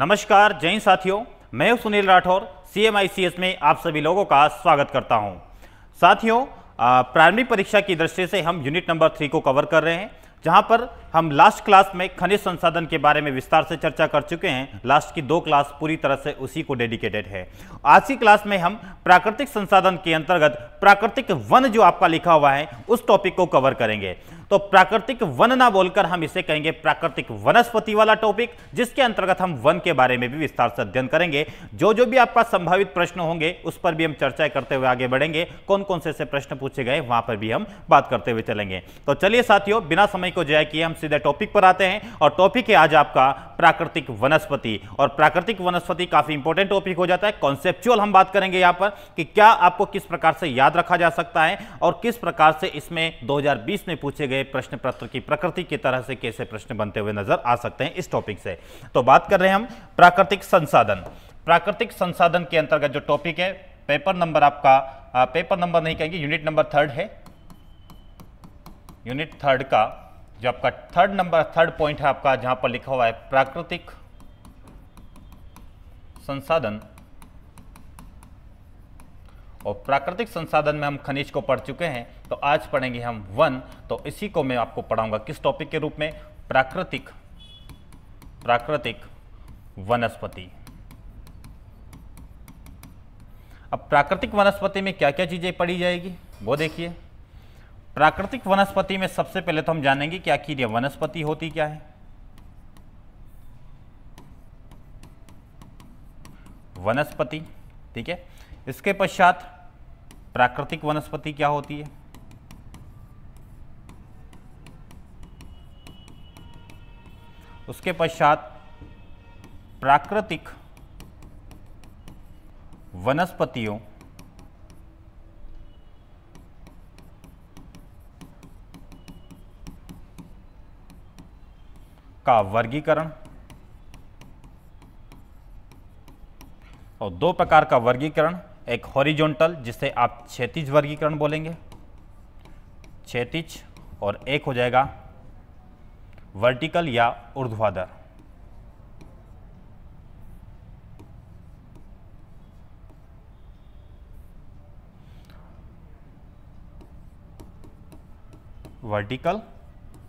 नमस्कार जैन साथियों मैं सुनील राठौर सी में आप सभी लोगों का स्वागत करता हूं साथियों प्राइमरी परीक्षा की दृष्टि से हम यूनिट नंबर थ्री को कवर कर रहे हैं जहां पर हम लास्ट क्लास में खनिज संसाधन के बारे में विस्तार से चर्चा कर चुके हैं लास्ट की दो क्लास पूरी तरह से उसी को डेडिकेटेड है आज की क्लास में हम प्राकृतिक संसाधन के अंतर्गत प्राकृतिक वन जो आपका लिखा हुआ है उस टॉपिक को कवर करेंगे तो प्राकृतिक वन ना बोलकर हम इसे कहेंगे प्राकृतिक वनस्पति वाला टॉपिक जिसके अंतर्गत हम वन के बारे में भी विस्तार से अध्ययन करेंगे जो जो भी आपका संभावित प्रश्न होंगे उस पर भी हम चर्चा करते हुए आगे बढ़ेंगे कौन कौन से प्रश्न पूछे गए वहां पर भी हम बात करते हुए चलेंगे तो चलिए साथियों बिना समय को जया किए हम सीधे टॉपिक पर आते हैं और टॉपिक है आज आपका प्राकृतिक वनस्पति और प्राकृतिक वनस्पति काफी इंपोर्टेंट टॉपिक हो जाता है कॉन्सेप्चुअल हम बात करेंगे यहां पर कि क्या आपको किस प्रकार से याद रखा जा सकता है और किस प्रकार से इसमें 2020 में पूछे गए गए प्रश्न पत्र की प्रकृति की तरह से कैसे प्रश्न बनते हुए नजर आ सकते हैं इस टॉपिक से तो बात कर रहे हैं हम प्राकृतिक संसाधन प्राकृतिक संसाधन के अंतर्गत जो टॉपिक है पेपर नंबर आपका आ, पेपर नंबर नहीं कहेंगे यूनिट नंबर थर्ड है यूनिट थर्ड का जो आपका थर्ड नंबर थर्ड पॉइंट है आपका जहां पर लिखा हुआ है प्राकृतिक संसाधन और प्राकृतिक संसाधन में हम खनिज को पढ़ चुके हैं तो आज पढ़ेंगे हम वन तो इसी को मैं आपको पढ़ाऊंगा किस टॉपिक के रूप में प्राकृतिक प्राकृतिक वनस्पति अब प्राकृतिक वनस्पति में क्या क्या चीज़ें पढ़ी जाएगी वो देखिए प्राकृतिक वनस्पति में सबसे पहले तो हम जानेंगे कि आखिर यह वनस्पति होती क्या है वनस्पति ठीक है इसके पश्चात प्राकृतिक वनस्पति क्या होती है उसके पश्चात प्राकृतिक वनस्पतियों का वर्गीकरण और दो प्रकार का वर्गीकरण एक हॉरिजॉन्टल जिसे आप क्षेत्रिज वर्गीकरण बोलेंगे क्षेत्रिज और एक हो जाएगा वर्टिकल या ऊर्ध्वाधर वर्टिकल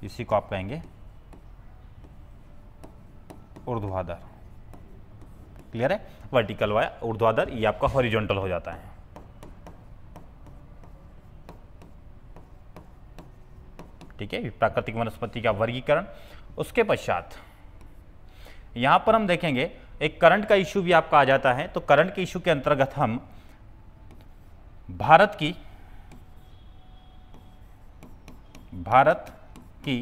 इसी को आप कहेंगे ऊर्ध्वाधर क्लियर है वर्टिकल वाया ऊर्ध्वाधर ये आपका हॉरिजॉन्टल हो जाता है ठीक है प्राकृतिक वनस्पति का वर्गीकरण उसके पश्चात यहां पर हम देखेंगे एक करंट का इश्यू भी आपका आ जाता है तो करंट के इश्यू के अंतर्गत हम भारत की भारत की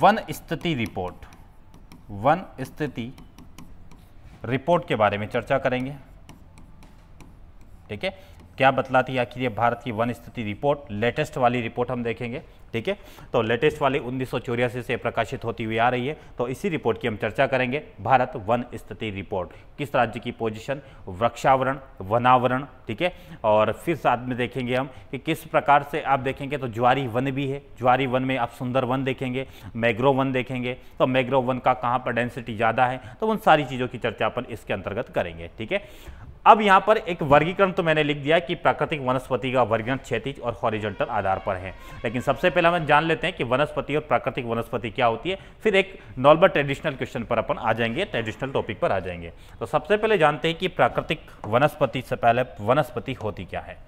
वन स्थिति रिपोर्ट वन स्थिति रिपोर्ट के बारे में चर्चा करेंगे ठीक है क्या बतलाती है आखिर ये भारत की वन स्थिति रिपोर्ट लेटेस्ट वाली रिपोर्ट हम देखेंगे ठीक है तो लेटेस्ट वाली उन्नीस से प्रकाशित होती हुई आ रही है तो इसी रिपोर्ट की हम चर्चा करेंगे भारत वन स्थिति रिपोर्ट किस राज्य की पोजिशन वृक्षावरण वनावरण ठीक है और फिर साथ में देखेंगे हम कि किस प्रकार से आप देखेंगे तो ज्वारी वन भी है ज्वारी वन में आप सुंदर वन देखेंगे मैग्रो वन देखेंगे तो मैग्रो वन का कहाँ पर डेंसिटी ज़्यादा है तो उन सारी चीज़ों की चर्चा अपन इसके अंतर्गत करेंगे ठीक है अब यहाँ पर एक वर्गीकरण तो मैंने लिख दिया कि प्राकृतिक वनस्पति का वर्गीकरण क्षेत्रीय और हॉरिजॉन्टल आधार पर है लेकिन सबसे पहले हम जान लेते हैं कि वनस्पति और प्राकृतिक वनस्पति क्या होती है फिर एक नॉर्मल ट्रेडिशनल क्वेश्चन पर अपन आ जाएंगे ट्रेडिशनल टॉपिक पर आ जाएंगे तो सबसे पहले जानते हैं कि प्राकृतिक वनस्पति से पहले वनस्पति होती क्या है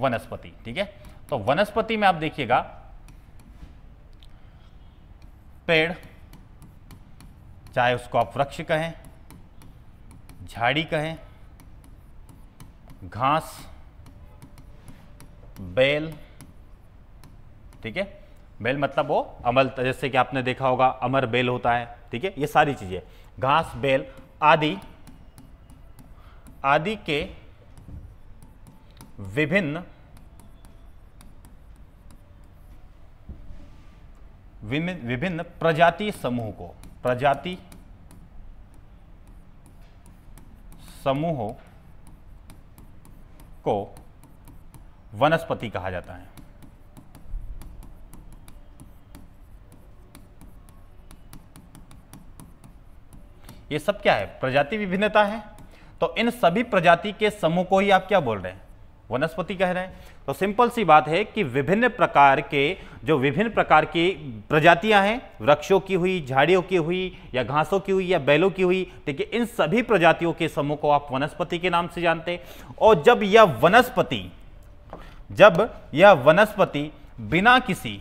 वनस्पति ठीक है तो वनस्पति में आप देखिएगा पेड़ चाहे उसको आप वृक्ष कहें झाड़ी कहें घास बेल ठीक है बेल मतलब वो अमल जैसे कि आपने देखा होगा अमर बेल होता है ठीक है ये सारी चीज़ें घास बेल आदि आदि के विभिन्न विभिन्न प्रजाति समूह को प्रजाति समूहों को वनस्पति कहा जाता है ये सब क्या है प्रजाति विभिन्नता है तो इन सभी प्रजाति के समूह को ही आप क्या बोल रहे हैं वनस्पति कह रहे हैं तो सिंपल सी बात है कि विभिन्न प्रकार के जो विभिन्न प्रकार की प्रजातियां हैं वृक्षों की हुई झाड़ियों की हुई या घासों की हुई या बैलों की हुई ठीक है इन सभी प्रजातियों के समूह को आप वनस्पति के नाम से जानते और जब यह वनस्पति जब यह वनस्पति बिना किसी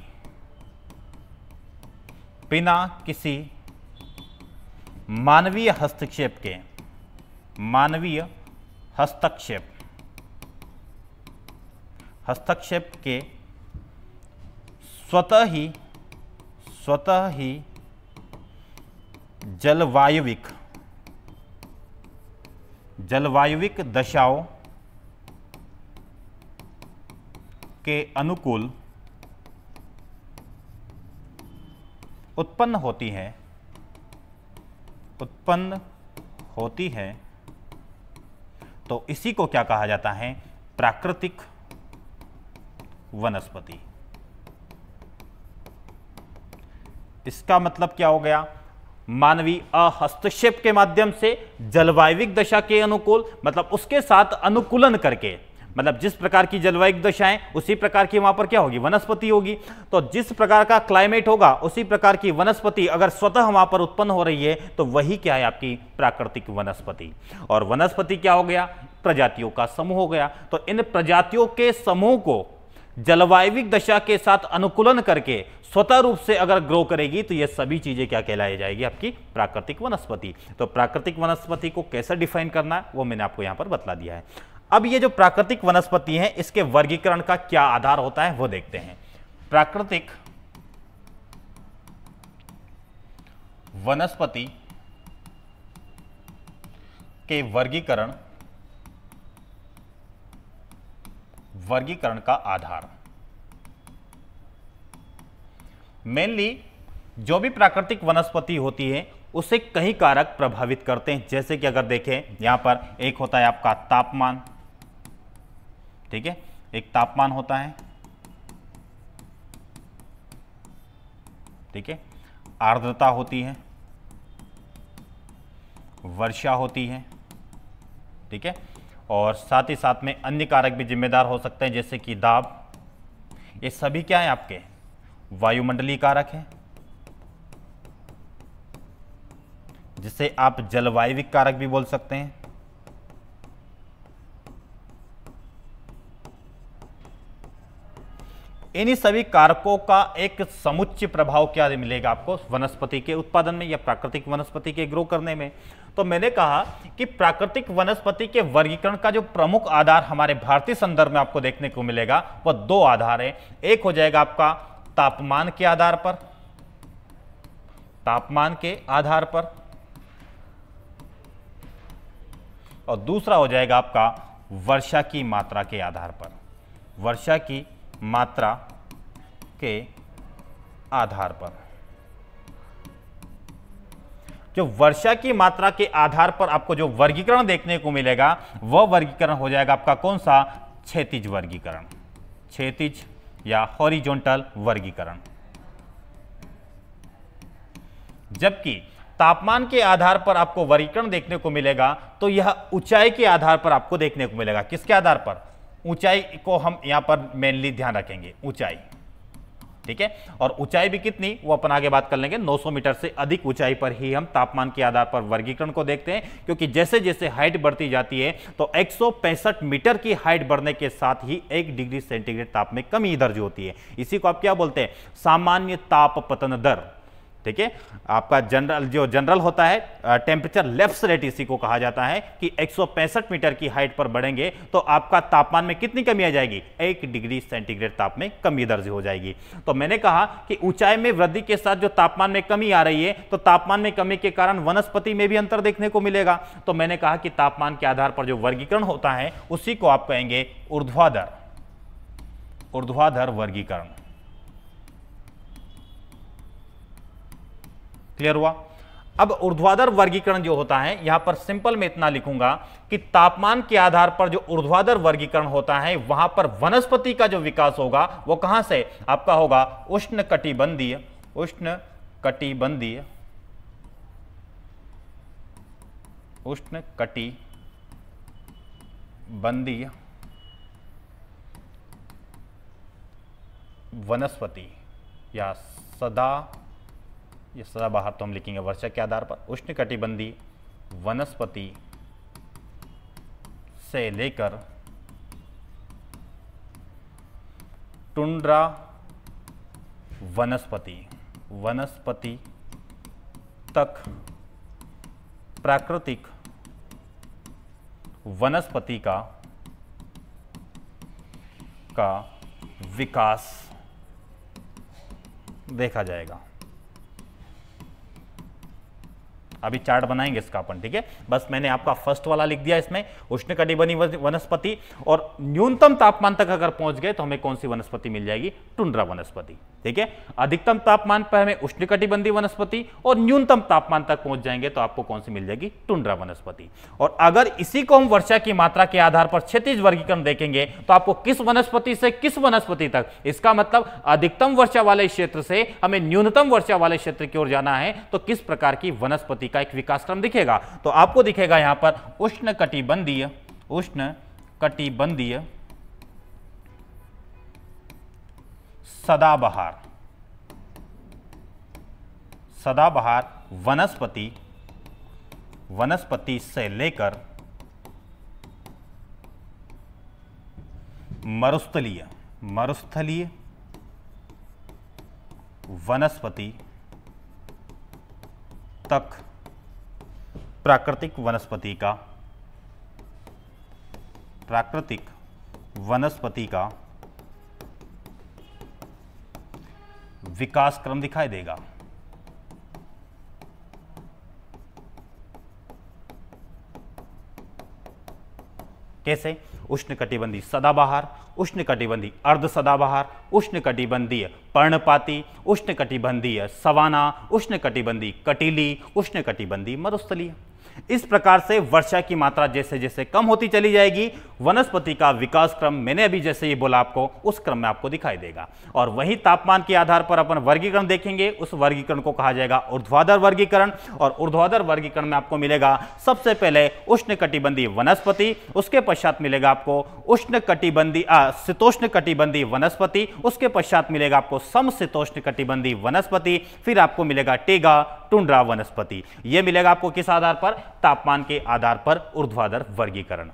बिना किसी मानवीय हस्तक्षेप के मानवीय हस्तक्षेप हस्तक्षेप के स्वतः ही स्वतः ही जलवायुविक जलवायुविक दशाओं के अनुकूल उत्पन्न होती हैं उत्पन्न होती है तो इसी को क्या कहा जाता है प्राकृतिक वनस्पति इसका मतलब क्या हो गया मानवीय अहस्तक्षेप के माध्यम से जलवायविक दशा के अनुकूल मतलब उसके साथ अनुकूलन करके मतलब जिस प्रकार की जलवायु दशाएं उसी प्रकार की वहां पर क्या होगी वनस्पति होगी तो जिस प्रकार का क्लाइमेट होगा उसी प्रकार की वनस्पति अगर स्वतः वहां पर उत्पन्न हो रही है तो वही क्या है आपकी प्राकृतिक वनस्पति और वनस्पति क्या हो गया प्रजातियों का समूह हो गया तो इन प्रजातियों के समूह को जलवायविक दशा के साथ अनुकूलन करके स्वतः रूप से अगर ग्रो करेगी तो ये सभी चीज़ें क्या कहलाई जाएगी आपकी प्राकृतिक वनस्पति तो प्राकृतिक वनस्पति को कैसे डिफाइन करना है वो मैंने आपको यहां पर बतला दिया है अब ये जो प्राकृतिक वनस्पति है इसके वर्गीकरण का क्या आधार होता है वो देखते हैं प्राकृतिक वनस्पति के वर्गीकरण वर्गीकरण का आधार मेनली जो भी प्राकृतिक वनस्पति होती है उसे कई कारक प्रभावित करते हैं जैसे कि अगर देखें यहां पर एक होता है आपका तापमान ठीक है एक तापमान होता है ठीक है आर्द्रता होती है वर्षा होती है ठीक है और साथ ही साथ में अन्य कारक भी जिम्मेदार हो सकते हैं जैसे कि दाब ये सभी क्या है आपके वायुमंडलीय कारक हैं जिसे आप जलवायविक कारक भी बोल सकते हैं इन्हीं सभी कारकों का एक समुच्च प्रभाव क्या मिलेगा आपको वनस्पति के उत्पादन में या प्राकृतिक वनस्पति के ग्रो करने में तो मैंने कहा कि प्राकृतिक वनस्पति के वर्गीकरण का जो प्रमुख आधार हमारे भारतीय संदर्भ में आपको देखने को मिलेगा वह दो आधार है एक हो जाएगा आपका तापमान के आधार पर तापमान के आधार पर और दूसरा हो जाएगा आपका वर्षा की मात्रा के आधार पर वर्षा की मात्रा के आधार पर जो वर्षा की मात्रा के आधार पर आपको जो वर्गीकरण देखने को मिलेगा वह वर्गीकरण हो जाएगा आपका कौन सा क्षेत्रिज वर्गीकरण क्षेतिज या हॉरिजॉन्टल वर्गीकरण जबकि तापमान के आधार पर आपको वर्गीकरण देखने को मिलेगा तो यह ऊंचाई के आधार पर आपको देखने को मिलेगा किसके आधार पर ऊंचाई को हम यहां पर मेनली ध्यान रखेंगे ऊंचाई ठीक है और ऊंचाई भी कितनी वो अपन आगे बात कर लेंगे 900 मीटर से अधिक ऊंचाई पर ही हम तापमान के आधार पर वर्गीकरण को देखते हैं क्योंकि जैसे जैसे हाइट बढ़ती जाती है तो एक मीटर की हाइट बढ़ने के साथ ही एक डिग्री सेंटीग्रेड ताप में कमी दर्ज होती है इसी को आप क्या बोलते हैं सामान्य ताप पतन दर ठीक है आपका जनरल जो जनरल होता है टेम्परेचर लेफ्ट रेट इसी को कहा जाता है कि एक मीटर की हाइट पर बढ़ेंगे तो आपका तापमान में कितनी कमी आ जाएगी एक डिग्री सेंटीग्रेड ताप में कमी दर्ज हो जाएगी तो मैंने कहा कि ऊंचाई में वृद्धि के साथ जो तापमान में कमी आ रही है तो तापमान में कमी के कारण वनस्पति में भी अंतर देखने को मिलेगा तो मैंने कहा कि तापमान के आधार पर जो वर्गीकरण होता है उसी को आप कहेंगे ऊर्ध्वाधर ऊर्ध्वाधर वर्गीकरण क्लियर हुआ अब ऊर्ध्वाधर वर्गीकरण जो होता है यहां पर सिंपल में इतना लिखूंगा कि तापमान के आधार पर जो ऊर्ध्वाधर वर्गीकरण होता है वहां पर वनस्पति का जो विकास होगा वो कहां से आपका होगा उष्ण कटिबंधीय उष्ण कटिबंधीय उष्ण कटिबंधीय वनस्पति या सदा ये सदाबहार तो हम लिखेंगे वर्षा के आधार पर उष्ण कटिबंधी वनस्पति से लेकर टुंड्रा वनस्पति वनस्पति तक प्राकृतिक वनस्पति का का विकास देखा जाएगा अभी चार्ट बनाएंगे इसका अपन ठीक है बस मैंने आपका फर्स्ट वाला लिख दिया इसमें उष्ण कटिबनी वनस्पति और न्यूनतम तापमान तक अगर पहुंच गए तो हमें कौन सी वनस्पति मिल जाएगी टुंड्रा वनस्पति ठीक है अधिकतम तापमान पर हमें उष्णकटिबंधीय वनस्पति और न्यूनतम तापमान तक पहुंच जाएंगे तो आपको कौन सी मिल जाएगी टुंड्रा वनस्पति और अगर इसी को हम वर्षा की मात्रा के आधार पर क्षतिज वर्गीकरण देखेंगे तो आपको किस वनस्पति से किस वनस्पति तक इसका मतलब अधिकतम वर्षा वाले क्षेत्र से हमें न्यूनतम वर्षा वाले क्षेत्र की ओर जाना है तो किस प्रकार की वनस्पति का एक विकासक्रम दिखेगा तो आपको दिखेगा यहां पर उष्ण कटिबंधीय उष्ण कटिबंधीय सदाबहार सदाबहार वनस्पति वनस्पति से लेकर मरुस्थलीय मरुस्थलीय वनस्पति तक प्राकृतिक वनस्पति का प्राकृतिक वनस्पति का विकास क्रम दिखाई देगा कैसे उष्ण कटिबंधी सदाबहार उष्ण कटिबंधी अर्ध सदाबहार उष्ण कटिबंधीय पर्णपाती उष्ण कटिबंधीय सवाना उष्ण कटिबंधी कटीली उष्ण कटिबंधी मरुस्थलीय इस प्रकार से वर्षा की मात्रा जैसे जैसे कम होती चली जाएगी वनस्पति का विकास क्रम मैंने अभी जैसे ये बोला आपको उस क्रम में आपको दिखाई देगा और वही तापमान के आधार पर अपन वर्गीकरण देखेंगे उस वर्गीकरण को कहा जाएगा ऊर्ध्वाधर वर्गीकरण और ऊर्ध्वाधर वर्गीकरण में आपको मिलेगा सबसे पहले उष्ण कटिबंधी वनस्पति उसके पश्चात मिलेगा आपको उष्ण कटिबंधी शीतोष्ण कटिबंधी वनस्पति उसके पश्चात मिलेगा आपको समशीतोष्ण कटिबंधी वनस्पति फिर आपको मिलेगा टेगा टुंड्रा वनस्पति यह मिलेगा आपको किस आधार पर तापमान के आधार पर ऊर्ध्वाधर वर्गीकरण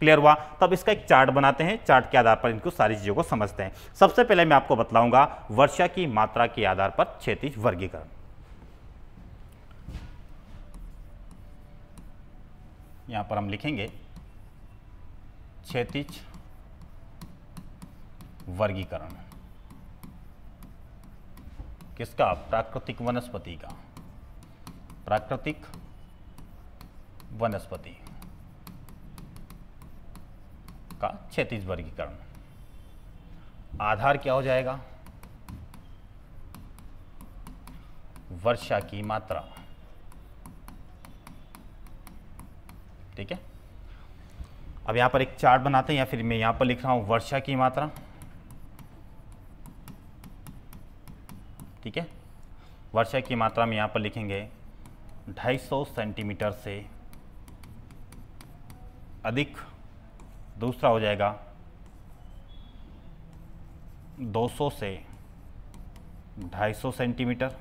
क्लियर हुआ तब इसका एक चार्ट बनाते हैं चार्ट के आधार पर इनको सारी चीज़ों को समझते हैं सबसे पहले मैं आपको बतलाऊंगा वर्षा की मात्रा के आधार पर क्षेत्रीय वर्गीकरण यहां पर हम लिखेंगे क्षेत्रीय वर्गीकरण किसका प्राकृतिक वनस्पति का प्राकृतिक वनस्पति का क्षतिज वर्गीकरण आधार क्या हो जाएगा वर्षा की मात्रा ठीक है अब यहां पर एक चार्ट बनाते हैं या फिर मैं यहां पर लिख रहा हूं वर्षा की मात्रा ठीक है वर्षा की मात्रा में यहां पर लिखेंगे 250 सेंटीमीटर से अधिक दूसरा हो जाएगा 200 से 250 सेंटीमीटर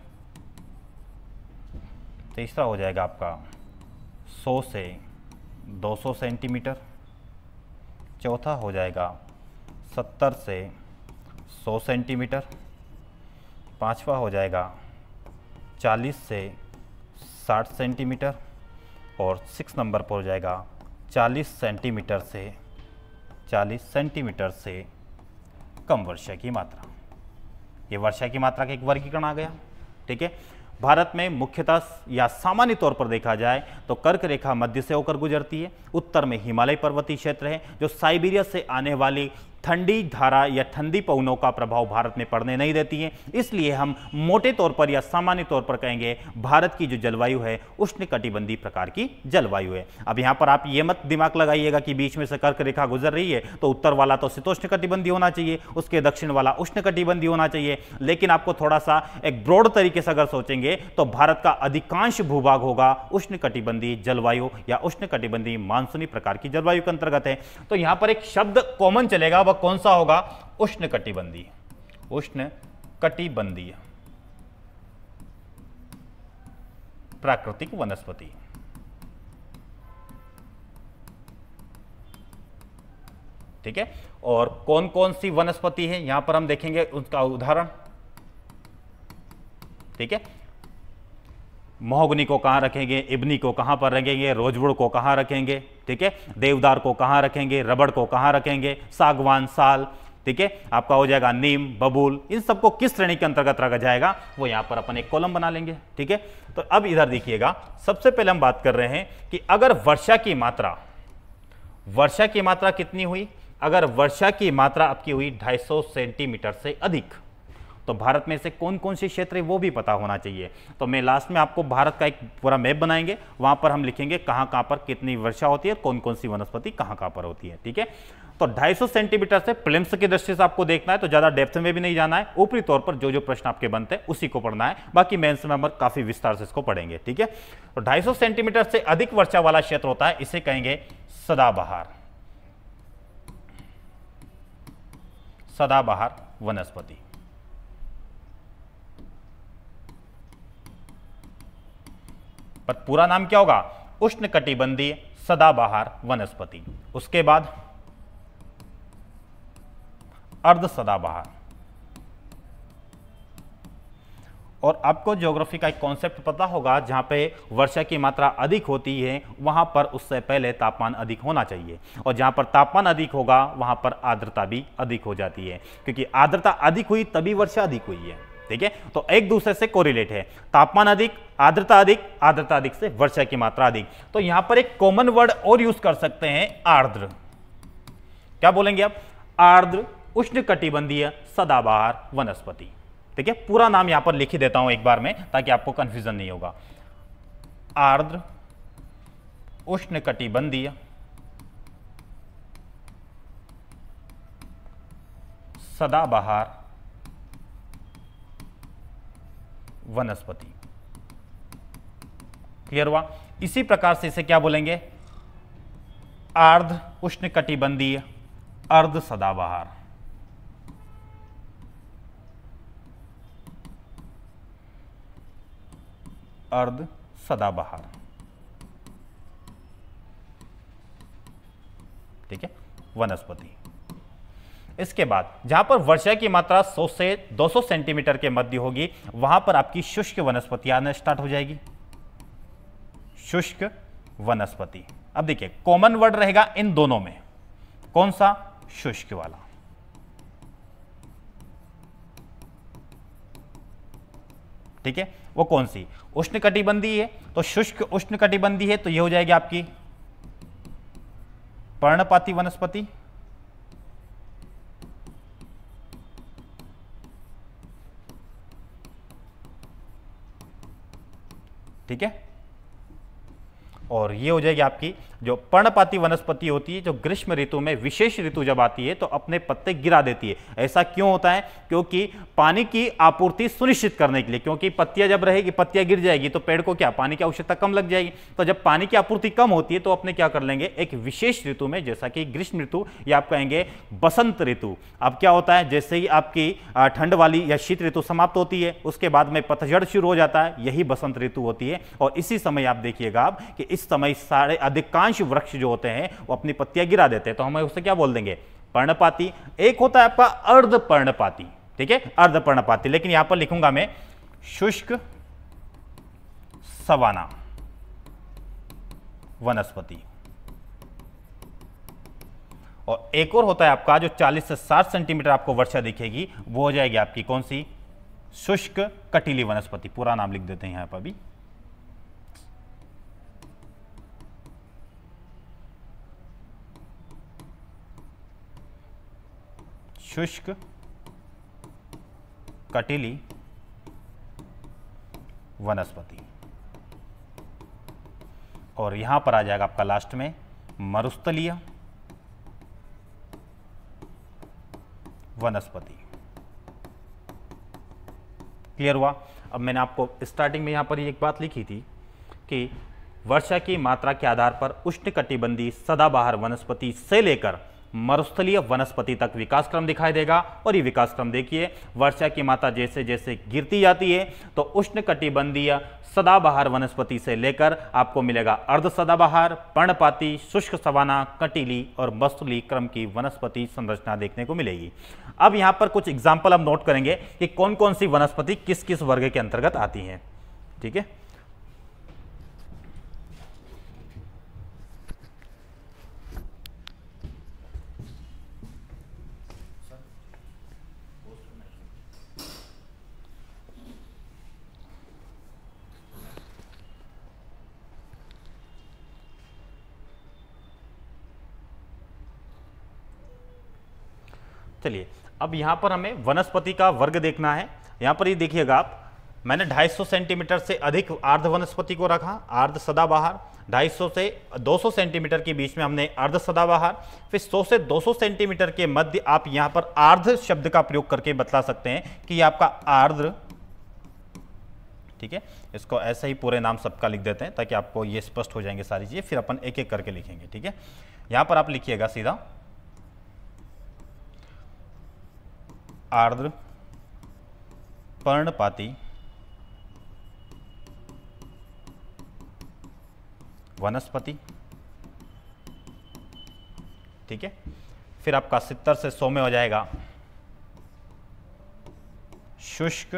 तीसरा हो जाएगा आपका 100 से 200 सेंटीमीटर चौथा हो जाएगा 70 से 100 सेंटीमीटर पांचवा हो जाएगा 40 से साठ सेंटीमीटर और सिक्स नंबर पर हो जाएगा चालीस सेंटीमीटर से चालीस सेंटीमीटर से कम वर्षा की मात्रा ये वर्षा की मात्रा का एक वर्गीकरण आ गया ठीक है भारत में मुख्यतः या सामान्य तौर पर देखा जाए तो कर्क रेखा मध्य से होकर गुजरती है उत्तर में हिमालय पर्वतीय क्षेत्र है जो साइबेरिया से आने वाली ठंडी धारा या ठंडी पवनों का प्रभाव भारत में पड़ने नहीं देती है इसलिए हम मोटे तौर पर या सामान्य तौर पर कहेंगे भारत की जो जलवायु है उष्ण कटिबंधी प्रकार की जलवायु है अब यहाँ पर आप ये मत दिमाग लगाइएगा कि बीच में से कर्क रेखा गुजर रही है तो उत्तर वाला तो शीतोष्ण कटिबंधी होना चाहिए उसके दक्षिण वाला उष्ण कटिबंधी होना चाहिए लेकिन आपको थोड़ा सा एक ब्रॉड तरीके से अगर सोचेंगे तो भारत का अधिकांश भूभाग होगा उष्ण कटिबंधी जलवायु या उष्ण कटिबंधी मानसूनी प्रकार की जलवायु के अंतर्गत है तो यहाँ पर एक शब्द कॉमन चलेगा वह कौन सा होगा उष्ण कटिबंधी उष्ण कटिबंधी प्राकृतिक वनस्पति ठीक है और कौन कौन सी वनस्पति है यहां पर हम देखेंगे उसका उदाहरण ठीक है महोगनी को कहाँ रखेंगे इबनी को कहाँ पर रखेंगे रोजवुड को कहाँ रखेंगे ठीक है देवदार को कहाँ रखेंगे रबड़ को कहाँ रखेंगे सागवान साल ठीक है आपका हो जाएगा नीम बबूल इन सबको किस श्रेणी के अंतर्गत रखा जाएगा वो यहाँ पर अपन एक कॉलम बना लेंगे ठीक है तो अब इधर देखिएगा सबसे पहले हम बात कर रहे हैं कि अगर वर्षा की मात्रा वर्षा की मात्रा कितनी हुई अगर वर्षा की मात्रा आपकी हुई ढाई सेंटीमीटर से अधिक तो भारत में से कौन कौन से क्षेत्र है वो भी पता होना चाहिए तो मैं लास्ट में आपको भारत का एक पूरा मैप बनाएंगे वहां पर हम लिखेंगे कहाँ कहाँ पर कितनी वर्षा होती है कौन कौन सी वनस्पति कहाँ कहाँ पर होती है ठीक है तो 250 सेंटीमीटर से प्लेम्स की दृष्टि से आपको देखना है तो ज़्यादा डेप्थ में भी नहीं जाना है ऊपरी तौर पर जो जो प्रश्न आपके बनते हैं उसी को पढ़ना है बाकी मेंस में हम काफ़ी विस्तार से इसको पढ़ेंगे ठीक है तो 250 सेंटीमीटर से अधिक वर्षा वाला क्षेत्र होता है इसे कहेंगे सदाबहार सदाबहार वनस्पति पर पूरा नाम क्या होगा उष्ण कटिबंधीय सदाबहार वनस्पति उसके बाद अर्ध सदाबहार और आपको ज्योग्राफी का एक कॉन्सेप्ट पता होगा जहाँ पे वर्षा की मात्रा अधिक होती है वहाँ पर उससे पहले तापमान अधिक होना चाहिए और जहाँ पर तापमान अधिक होगा वहाँ पर आर्द्रता भी अधिक हो जाती है क्योंकि आर्द्रता अधिक हुई तभी वर्षा अधिक हुई है ठीक है तो एक दूसरे से कोरिलेट है तापमान अधिक आर्द्रता अधिक आर्द्रता अधिक से वर्षा की मात्रा अधिक तो यहां पर एक कॉमन वर्ड और यूज कर सकते हैं आर्द्र क्या बोलेंगे आप आर्द्र उष्ण कटिबंधीय सदाबहार वनस्पति ठीक है पूरा नाम यहां पर लिख ही देता हूं एक बार में ताकि आपको कंफ्यूजन नहीं होगा आर्द्र उष्ण कटिबंधीय सदाबहार वनस्पति क्लियर हुआ इसी प्रकार से इसे क्या बोलेंगे अर्ध उष्ण कटिबंधीय अर्ध सदाबहार अर्ध सदाबहार ठीक है वनस्पति इसके बाद जहां पर वर्षा की मात्रा 100 से 200 सेंटीमीटर के मध्य होगी वहां पर आपकी शुष्क वनस्पति आना स्टार्ट हो जाएगी शुष्क वनस्पति अब देखिए कॉमन वर्ड रहेगा इन दोनों में कौन सा शुष्क वाला ठीक है वो कौन सी उष्ण कटिबंधी है तो शुष्क उष्ण कटिबंधी है तो ये हो जाएगी आपकी पर्णपाती वनस्पति ठीक है और ये हो जाएगी आपकी जो पर्णपाती वनस्पति होती है जो ग्रीष्म ऋतु में विशेष ऋतु जब आती है तो अपने पत्ते गिरा देती है ऐसा क्यों होता है क्योंकि पानी की आपूर्ति सुनिश्चित करने के लिए क्योंकि पत्तियां जब रहेगी पत्तियां गिर जाएगी तो पेड़ को क्या पानी की आवश्यकता कम लग जाएगी तो जब पानी की आपूर्ति कम होती है तो अपने क्या कर लेंगे एक विशेष ऋतु में जैसा कि ग्रीष्म ऋतु या आप कहेंगे बसंत ऋतु अब क्या होता है जैसे ही आपकी ठंड वाली या शीत ऋतु समाप्त होती है उसके बाद में पतझड़ शुरू हो जाता है यही बसंत ऋतु होती है और इसी समय आप देखिएगा आप कि इस समय सारे अधिकांश अधिकांश वृक्ष जो होते हैं वो अपनी पत्तियां गिरा देते हैं तो हम उसे क्या बोल देंगे पर्णपाती एक होता है आपका अर्ध पर्णपाती ठीक है अर्ध पर्णपाती लेकिन यहां पर लिखूंगा मैं शुष्क सवाना वनस्पति और एक और होता है आपका जो 40 से 60 सेंटीमीटर आपको वर्षा दिखेगी वो हो जाएगी आपकी कौन सी शुष्क कटीली वनस्पति पूरा नाम लिख देते हैं यहां पर भी शुष्क कटिली वनस्पति और यहां पर आ जाएगा आपका लास्ट में मरुस्थलीय वनस्पति क्लियर हुआ अब मैंने आपको स्टार्टिंग में यहां पर एक बात लिखी थी कि वर्षा की मात्रा के आधार पर उष्ण कटिबंधी सदाबहार वनस्पति से लेकर मरुस्थलीय वनस्पति तक विकास क्रम दिखाई देगा और ये विकास क्रम देखिए वर्षा की माता जैसे जैसे गिरती जाती है तो उष्ण कटिबंधीय सदाबहार वनस्पति से लेकर आपको मिलेगा अर्ध सदाबहार पर्णपाती शुष्क सवाना कटीली और मस्तुली क्रम की वनस्पति संरचना देखने को मिलेगी अब यहां पर कुछ एग्जाम्पल हम नोट करेंगे कि कौन कौन सी वनस्पति किस किस वर्ग के अंतर्गत आती है ठीक है चलिए अब यहाँ पर हमें वनस्पति का वर्ग देखना है यहाँ पर ये देखिएगा आप मैंने 250 सेंटीमीटर से अधिक अर्ध वनस्पति को रखा अर्ध सदाबहार 250 से 200 सेंटीमीटर के बीच में हमने अर्ध सदाबहार फिर 100 से 200 सेंटीमीटर के मध्य आप यहाँ पर अर्ध शब्द का प्रयोग करके बतला सकते हैं कि ये आपका अर्ध ठीक है इसको ऐसे ही पूरे नाम सबका लिख देते हैं ताकि आपको ये स्पष्ट हो जाएंगे सारी चीज़ें फिर अपन एक एक करके लिखेंगे ठीक है यहाँ पर आप लिखिएगा सीधा आर्द्र पर्णपाती वनस्पति ठीक है फिर आपका सितर से सौ में हो जाएगा शुष्क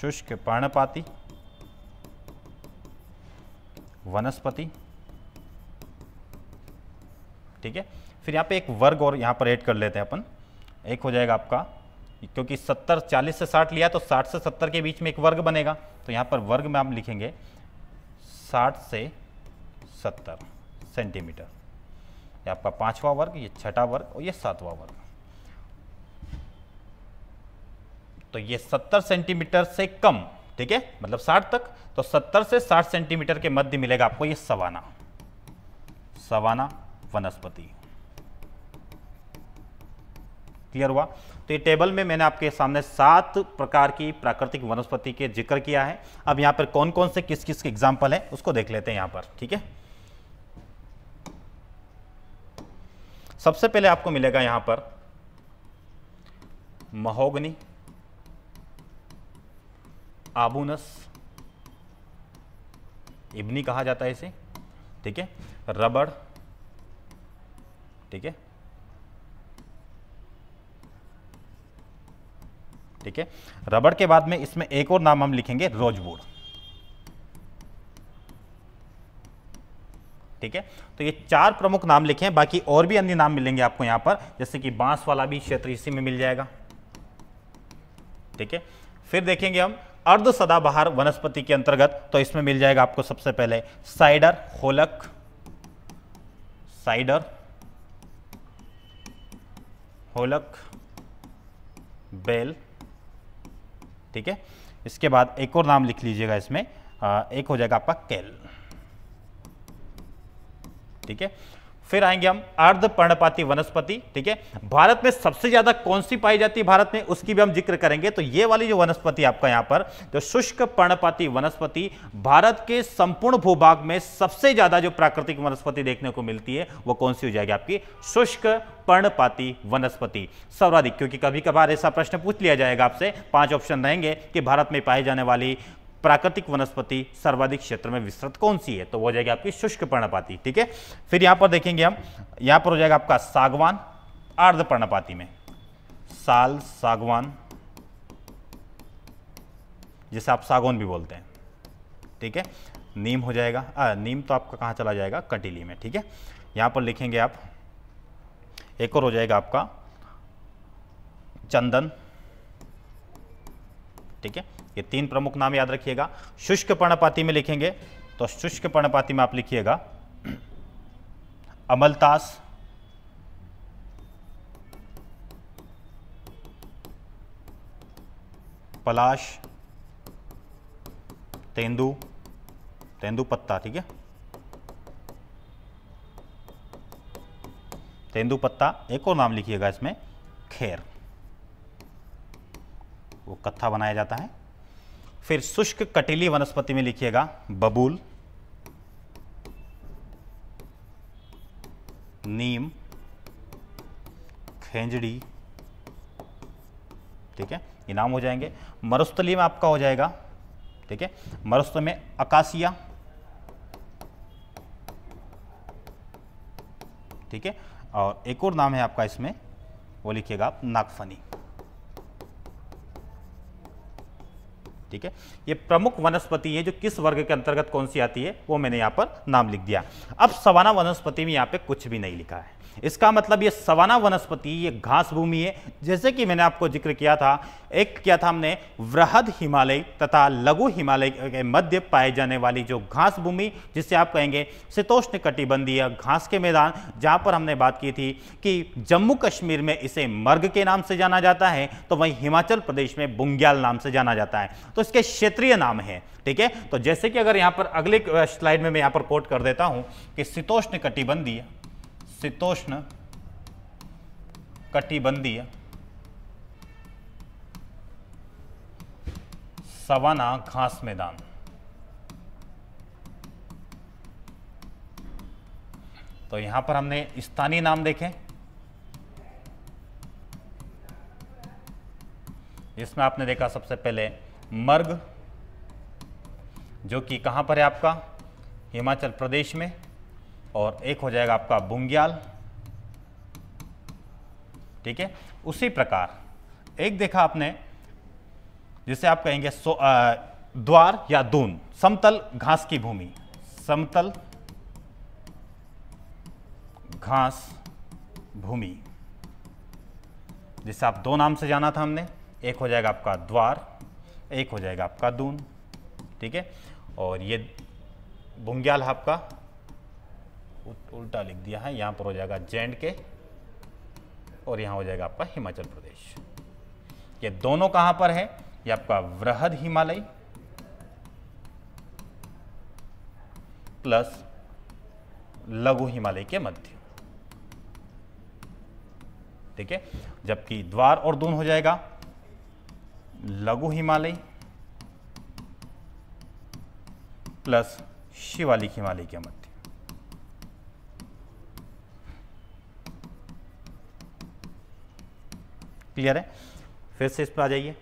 शुष्क पर्णपाती वनस्पति ठीक है फिर यहाँ पे एक वर्ग और यहाँ पर ऐड कर लेते हैं अपन एक हो जाएगा आपका क्योंकि 70 40 से 60 लिया तो 60 से 70 के बीच में एक वर्ग बनेगा तो यहाँ पर वर्ग में आप लिखेंगे 60 से 70 सेंटीमीटर ये आपका पांचवा वर्ग ये छठा वर्ग और ये सातवां वर्ग तो ये 70 सेंटीमीटर से कम ठीक है मतलब 60 तक तो 70 से 60 सेंटीमीटर के मध्य मिलेगा आपको ये सवाना सवाना वनस्पति क्लियर हुआ तो ये टेबल में मैंने आपके सामने सात प्रकार की प्राकृतिक वनस्पति के जिक्र किया है अब यहाँ पर कौन कौन से किस किस के एग्जाम्पल हैं उसको देख लेते हैं यहाँ पर ठीक है सबसे पहले आपको मिलेगा यहाँ पर महोगनी आबूनस इबनी कहा जाता है इसे ठीक है रबड़ ठीक है ठीक है रबड़ के बाद में इसमें एक और नाम हम लिखेंगे रोजवुड ठीक है तो ये चार प्रमुख नाम लिखे हैं बाकी और भी अन्य नाम मिलेंगे आपको यहां पर जैसे कि बांस वाला भी क्षेत्र इसी में मिल जाएगा ठीक है फिर देखेंगे हम अर्ध सदाबहार वनस्पति के अंतर्गत तो इसमें मिल जाएगा आपको सबसे पहले साइडर होलक साइडर होलक बेल ठीक है इसके बाद एक और नाम लिख लीजिएगा इसमें एक हो जाएगा आपका कैल ठीक है फिर आएंगे हम अर्ध पर्णपाती वनस्पति ठीक है भारत में सबसे ज्यादा कौन सी पाई जाती है भारत में उसकी भी हम जिक्र करेंगे तो ये वाली जो वनस्पति आपका यहां पर जो तो शुष्क पर्णपाती वनस्पति भारत के संपूर्ण भूभाग में सबसे ज्यादा जो प्राकृतिक वनस्पति देखने को मिलती है वो कौन सी हो जाएगी आपकी शुष्क पर्णपाती वनस्पति सर्वाधिक क्योंकि कभी कभार ऐसा प्रश्न पूछ लिया जाएगा आपसे पांच ऑप्शन रहेंगे कि भारत में पाई जाने वाली प्राकृतिक वनस्पति सर्वाधिक क्षेत्र में विस्तृत कौन सी है तो वो हो जाएगी आपकी शुष्क पर्णपाती ठीक है फिर यहां पर देखेंगे हम यहां पर हो जाएगा आपका सागवान आर्ध पर्णपाती में साल सागवान जिसे आप सागौन भी बोलते हैं ठीक है नीम हो जाएगा आ, नीम तो आपका कहां चला जाएगा कटिली में ठीक है यहां पर लिखेंगे आप एक और हो जाएगा आपका चंदन ठीक है ये तीन प्रमुख नाम याद रखिएगा शुष्क पर्णपाती में लिखेंगे तो शुष्क पर्णपाती में आप लिखिएगा अमलतास पलाश तेंदू तेंदू पत्ता ठीक है तेंदू पत्ता एक और नाम लिखिएगा इसमें खैर वो कत्था बनाया जाता है फिर शुष्क कटिली वनस्पति में लिखिएगा बबूल नीम खेंजड़ी ठीक है ये नाम हो जाएंगे मरुस्थली में आपका हो जाएगा ठीक है मरुस्त में अकाशिया ठीक है और एक और नाम है आपका इसमें वो लिखिएगा आप नागफनी ठीक है ये प्रमुख वनस्पति है जो किस वर्ग के अंतर्गत कौन सी आती है वो मैंने यहाँ पर नाम लिख दिया अब सवाना वनस्पति में यहाँ पे कुछ भी नहीं लिखा है इसका मतलब ये सवाना वनस्पति ये घास भूमि है जैसे कि मैंने आपको जिक्र किया था एक किया था हमने वृहद हिमालय तथा लघु हिमालय के मध्य पाए जाने वाली जो घास भूमि जिसे आप कहेंगे शीतोष्ण कटिबंधीय घास के मैदान जहाँ पर हमने बात की थी कि जम्मू कश्मीर में इसे मर्ग के नाम से जाना जाता है तो वहीं हिमाचल प्रदेश में बुंग्याल नाम से जाना जाता है तो इसके क्षेत्रीय नाम है ठीक है तो जैसे कि अगर यहाँ पर अगले स्लाइड में मैं यहाँ पर कोट कर देता हूँ कि शीतोष्ण कटिबंधीय शीतोष्ण कटिबंधीय सवाना घास मैदान तो यहां पर हमने स्थानीय नाम देखे इसमें आपने देखा सबसे पहले मर्ग जो कि कहां पर है आपका हिमाचल प्रदेश में और एक हो जाएगा आपका बुंग्याल ठीक है उसी प्रकार एक देखा आपने जिसे आप कहेंगे द्वार या दून समतल घास की भूमि समतल घास भूमि जिसे आप दो नाम से जाना था हमने एक हो जाएगा आपका द्वार एक हो जाएगा आपका दून ठीक है और ये बुंग्याल आपका उल्टा लिख दिया है यहाँ पर हो जाएगा जे के और यहाँ हो जाएगा आपका हिमाचल प्रदेश ये दोनों कहाँ पर है ये आपका वृहद हिमालय प्लस लघु हिमालय के मध्य ठीक है जबकि द्वार और दून हो जाएगा लघु हिमालय प्लस शिवालिक हिमालय के मध्य क्लियर है फिर से इस पर आ जाइए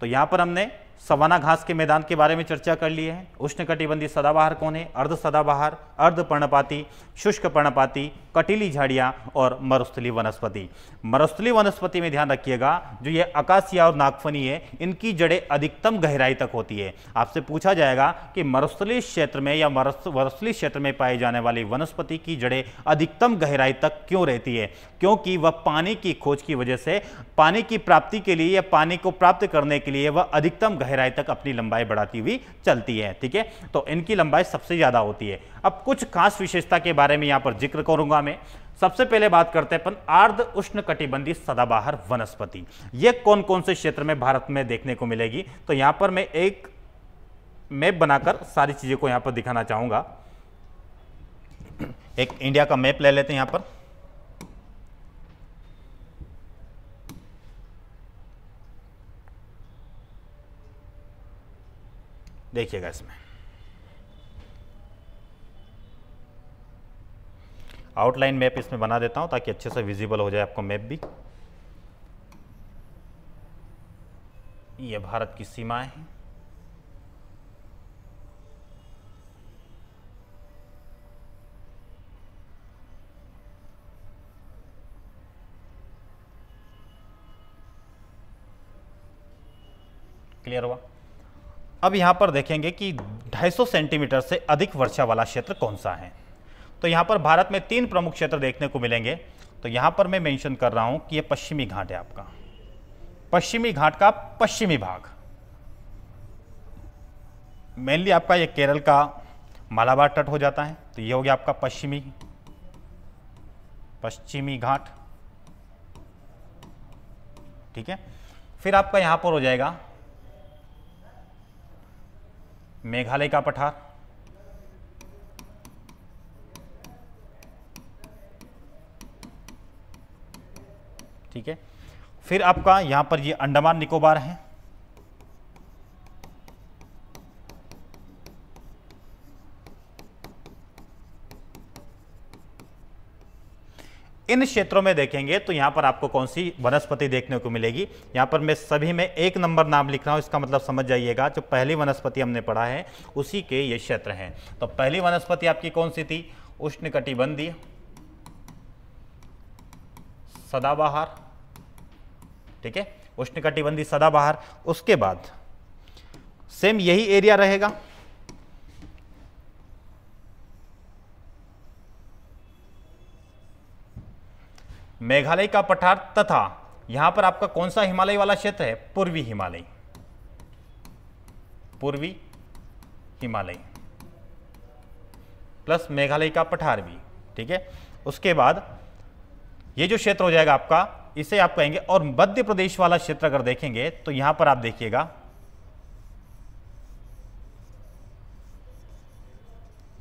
तो यहाँ पर हमने सवाना घास के मैदान के बारे में चर्चा कर लिए हैं उष्ण कटिबंधीय सदाबहार कौन है अर्ध सदाबहार अर्ध पर्णपाती शुष्क पर्णपाती कटीली झाड़ियाँ और मरुस्थली वनस्पति मरुस्थली वनस्पति में ध्यान रखिएगा जो ये अकाशिया और नागफनी है इनकी जड़ें अधिकतम गहराई तक होती है आपसे पूछा जाएगा कि मरुस्थली क्षेत्र में या मरुस्थली क्षेत्र में पाई जाने वाली वनस्पति की जड़ें अधिकतम गहराई तक क्यों रहती है क्योंकि वह पानी की खोज की वजह से पानी की प्राप्ति के लिए या पानी को प्राप्त करने के लिए वह अधिकतम गहराई तक अपनी लंबाई बढ़ाती हुई चलती है ठीक है तो इनकी लंबाई सबसे ज़्यादा होती है अब कुछ खास विशेषता के बारे में यहाँ पर जिक्र करूंगा मैं सबसे पहले बात करते हैं अपन आर्ध उष्ण कटिबंधी सदाबहार वनस्पति ये कौन कौन से क्षेत्र में भारत में देखने को मिलेगी तो यहाँ पर मैं एक मैप बनाकर सारी चीज़ों को यहाँ पर दिखाना चाहूँगा एक इंडिया का मैप ले लेते हैं यहाँ पर देखिएगा इसमें आउटलाइन मैप इसमें बना देता हूं ताकि अच्छे से विजिबल हो जाए आपको मैप भी ये भारत की सीमाएं हैं क्लियर हुआ अब यहाँ पर देखेंगे कि 250 सेंटीमीटर से अधिक वर्षा वाला क्षेत्र कौन सा है तो यहाँ पर भारत में तीन प्रमुख क्षेत्र देखने को मिलेंगे तो यहाँ पर मैं मेंशन कर रहा हूँ कि ये पश्चिमी घाट है आपका पश्चिमी घाट का पश्चिमी भाग मेनली आपका ये केरल का मालाबार तट हो जाता है तो ये हो गया आपका पश्चिमी पश्चिमी घाट ठीक है फिर आपका यहाँ पर हो जाएगा मेघालय का पठार ठीक है फिर आपका यहां पर ये अंडमान निकोबार है इन क्षेत्रों में देखेंगे तो यहाँ पर आपको कौन सी वनस्पति देखने को मिलेगी यहाँ पर मैं सभी में एक नंबर नाम लिख रहा हूँ इसका मतलब समझ जाइएगा जो पहली वनस्पति हमने पढ़ा है उसी के ये क्षेत्र हैं तो पहली वनस्पति आपकी कौन सी थी उष्ण कटिबंधीय सदाबहार ठीक है कटिबंधी सदाबहार उसके बाद सेम यही एरिया रहेगा मेघालय का पठार तथा यहां पर आपका कौन सा हिमालय वाला क्षेत्र है पूर्वी हिमालय पूर्वी हिमालय प्लस मेघालय का पठार भी ठीक है उसके बाद ये जो क्षेत्र हो जाएगा आपका इसे आप कहेंगे और मध्य प्रदेश वाला क्षेत्र अगर देखेंगे तो यहां पर आप देखिएगा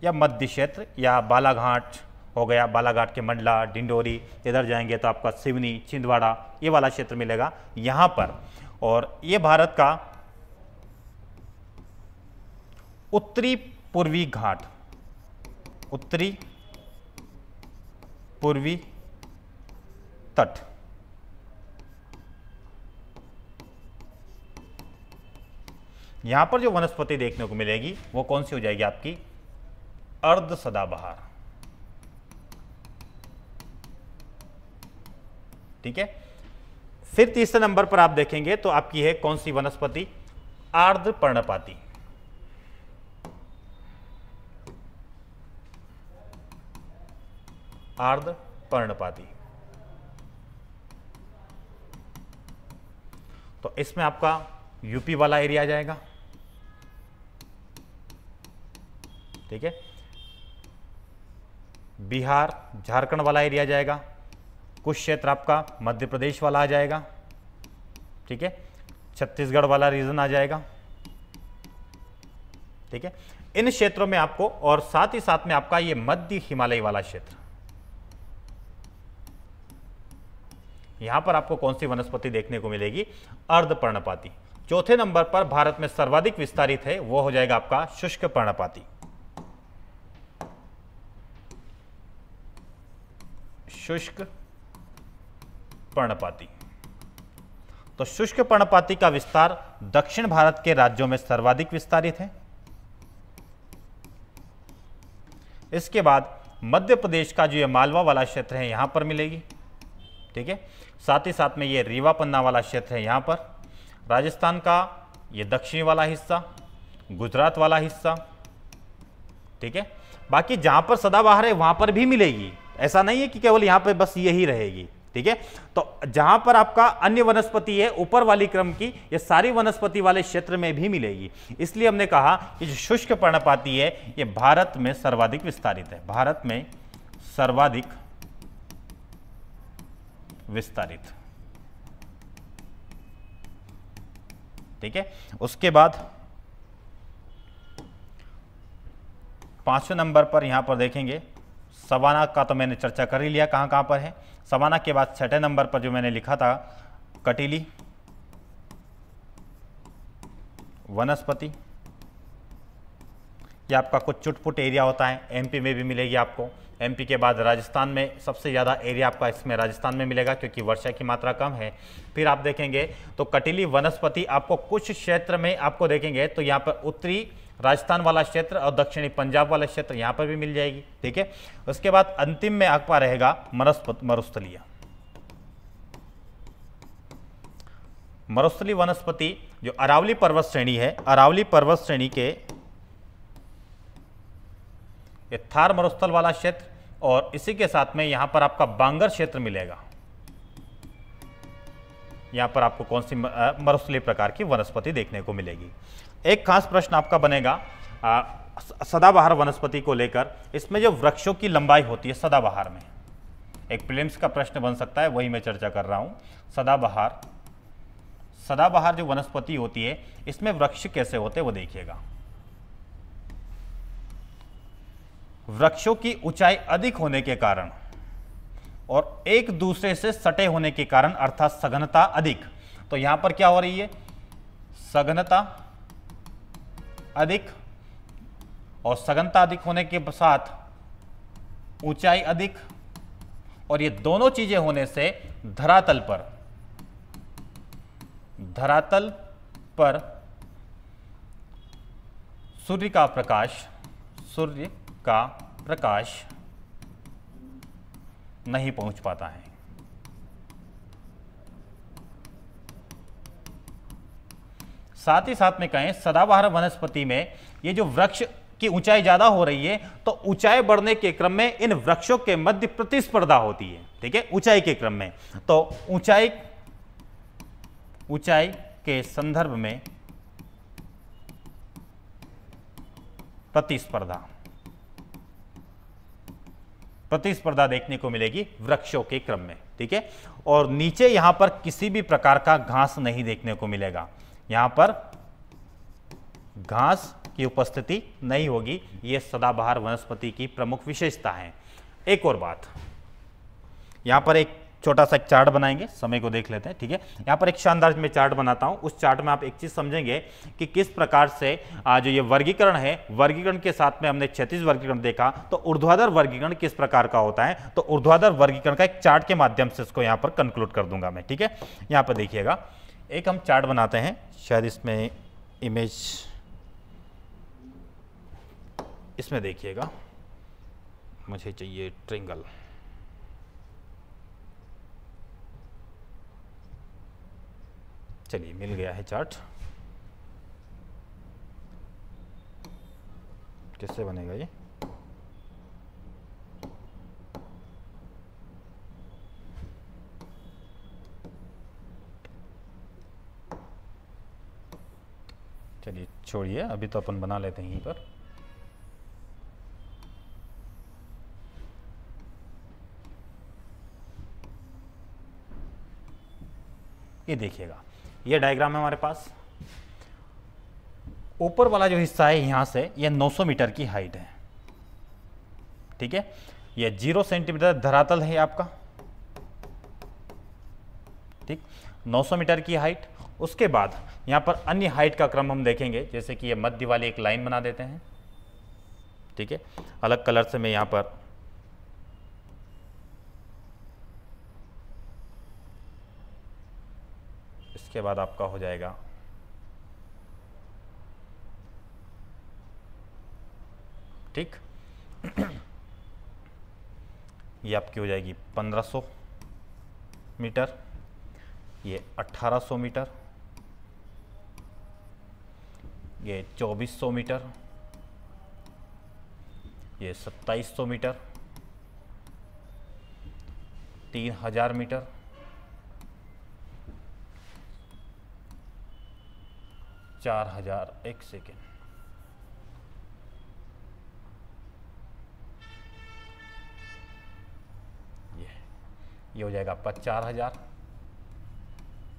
या मध्य क्षेत्र या बालाघाट हो गया बालाघाट के मंडला डिंडोरी इधर जाएंगे तो आपका सिवनी छिंदवाड़ा ये वाला क्षेत्र मिलेगा यहाँ पर और ये भारत का उत्तरी पूर्वी घाट उत्तरी पूर्वी तट यहां पर जो वनस्पति देखने को मिलेगी वो कौन सी हो जाएगी आपकी अर्ध सदाबहार ठीक है फिर तीसरे नंबर पर आप देखेंगे तो आपकी है कौन सी वनस्पति आर्द्र पर्णपाती आर्द्र पर्णपाती तो इसमें आपका यूपी वाला एरिया आ जाएगा ठीक है बिहार झारखंड वाला एरिया जाएगा कुछ क्षेत्र आपका मध्य प्रदेश वाला आ जाएगा ठीक है छत्तीसगढ़ वाला रीजन आ जाएगा ठीक है इन क्षेत्रों में आपको और साथ ही साथ में आपका ये मध्य हिमालय वाला क्षेत्र यहां पर आपको कौन सी वनस्पति देखने को मिलेगी अर्ध पर्णपाती चौथे नंबर पर भारत में सर्वाधिक विस्तारित है वो हो जाएगा आपका शुष्क पर्णपाती शुष्क पर्णपाती तो शुष्क पर्णपाती का विस्तार दक्षिण भारत के राज्यों में सर्वाधिक विस्तारित है इसके बाद मध्य प्रदेश का जो ये मालवा वाला क्षेत्र है यहां पर मिलेगी ठीक है साथ ही साथ में ये रीवा पन्ना वाला क्षेत्र है यहां पर राजस्थान का ये दक्षिणी वाला हिस्सा गुजरात वाला हिस्सा ठीक है बाकी जहां पर सदाबहार है वहां पर भी मिलेगी ऐसा नहीं है कि केवल यहां पर बस यही रहेगी ठीक है तो जहां पर आपका अन्य वनस्पति है ऊपर वाली क्रम की ये सारी वनस्पति वाले क्षेत्र में भी मिलेगी इसलिए हमने कहा कि जो शुष्क पर्णपाती है ये भारत में सर्वाधिक विस्तारित है भारत में सर्वाधिक विस्तारित ठीक है उसके बाद पांचवें नंबर पर यहां पर देखेंगे सवाना का तो मैंने चर्चा कर ही लिया कहां कहां पर है समाना के बाद छठे नंबर पर जो मैंने लिखा था कटीली वनस्पति ये आपका कुछ चुटपुट एरिया होता है एमपी में भी मिलेगी आपको एमपी के बाद राजस्थान में सबसे ज़्यादा एरिया आपका इसमें राजस्थान में मिलेगा क्योंकि वर्षा की मात्रा कम है फिर आप देखेंगे तो कटीली वनस्पति आपको कुछ क्षेत्र में आपको देखेंगे तो यहाँ पर उत्तरी राजस्थान वाला क्षेत्र और दक्षिणी पंजाब वाला क्षेत्र यहाँ पर भी मिल जाएगी ठीक है उसके बाद अंतिम में आपका रहेगा मरुस्थलिया मरुस्थली वनस्पति जो अरावली पर्वत श्रेणी है अरावली पर्वत श्रेणी के थार मरुस्थल वाला क्षेत्र और इसी के साथ में यहां पर आपका बांगर क्षेत्र मिलेगा यहां पर आपको कौन सी मरुस्थली प्रकार की वनस्पति देखने को मिलेगी एक खास प्रश्न आपका बनेगा सदाबहार वनस्पति को लेकर इसमें जो वृक्षों की लंबाई होती है सदाबहार में एक प्रिलिम्स का प्रश्न बन सकता है वही मैं चर्चा कर रहा हूं सदाबहार सदाबहार जो वनस्पति होती है इसमें वृक्ष कैसे होते हैं वो देखिएगा वृक्षों की ऊंचाई अधिक होने के कारण और एक दूसरे से सटे होने के कारण अर्थात सघनता अधिक तो यहां पर क्या हो रही है सघनता अधिक और सघनता अधिक होने के साथ ऊंचाई अधिक और ये दोनों चीजें होने से धरातल पर धरातल पर सूर्य का प्रकाश सूर्य का प्रकाश नहीं पहुंच पाता है साथ ही साथ में कहें सदाबहार वनस्पति में ये जो वृक्ष की ऊंचाई ज्यादा हो रही है तो ऊंचाई बढ़ने के क्रम में इन वृक्षों के मध्य प्रतिस्पर्धा होती है ठीक है ऊंचाई के क्रम में तो ऊंचाई ऊंचाई के संदर्भ में प्रतिस्पर्धा प्रतिस्पर्धा देखने को मिलेगी वृक्षों के क्रम में ठीक है और नीचे यहां पर किसी भी प्रकार का घास नहीं देखने को मिलेगा यहां पर घास की उपस्थिति नहीं होगी यह सदाबहार वनस्पति की प्रमुख विशेषता है एक और बात यहां पर एक छोटा सा एक चार्ट बनाएंगे समय को देख लेते हैं ठीक है यहाँ पर एक शानदार मैं चार्ट बनाता हूँ उस चार्ट में आप एक चीज़ समझेंगे कि किस प्रकार से जो ये वर्गीकरण है वर्गीकरण के साथ में हमने क्षतिज वर्गीकरण देखा तो ऊर्ध्वाधर वर्गीकरण किस प्रकार का होता है तो ऊर्ध्वाधर वर्गीकरण का एक चार्ट के माध्यम से इसको यहाँ पर कंक्लूड कर दूंगा मैं ठीक है यहाँ पर देखिएगा एक हम चार्ट बनाते हैं शायद इसमें इमेज इसमें देखिएगा मुझे चाहिए ट्रिंगल चलिए मिल गया है चार्ट किससे बनेगा ये चलिए छोड़िए अभी तो अपन बना लेते हैं यहीं पर ये देखिएगा ये डायग्राम है हमारे पास ऊपर वाला जो हिस्सा है यहां से ये 900 मीटर की हाइट है ठीक है ये जीरो सेंटीमीटर धरातल है आपका ठीक 900 मीटर की हाइट उसके बाद यहाँ पर अन्य हाइट का क्रम हम देखेंगे जैसे कि ये मध्य वाली एक लाइन बना देते हैं ठीक है अलग कलर से मैं यहाँ पर इसके बाद आपका हो जाएगा ठीक ये आपकी हो जाएगी 1500 मीटर ये 1800 मीटर ये 2400 मीटर ये 2700 मीटर 3000 मीटर चार हजार एक सेकेंड ये ये हो जाएगा आपका चार हजार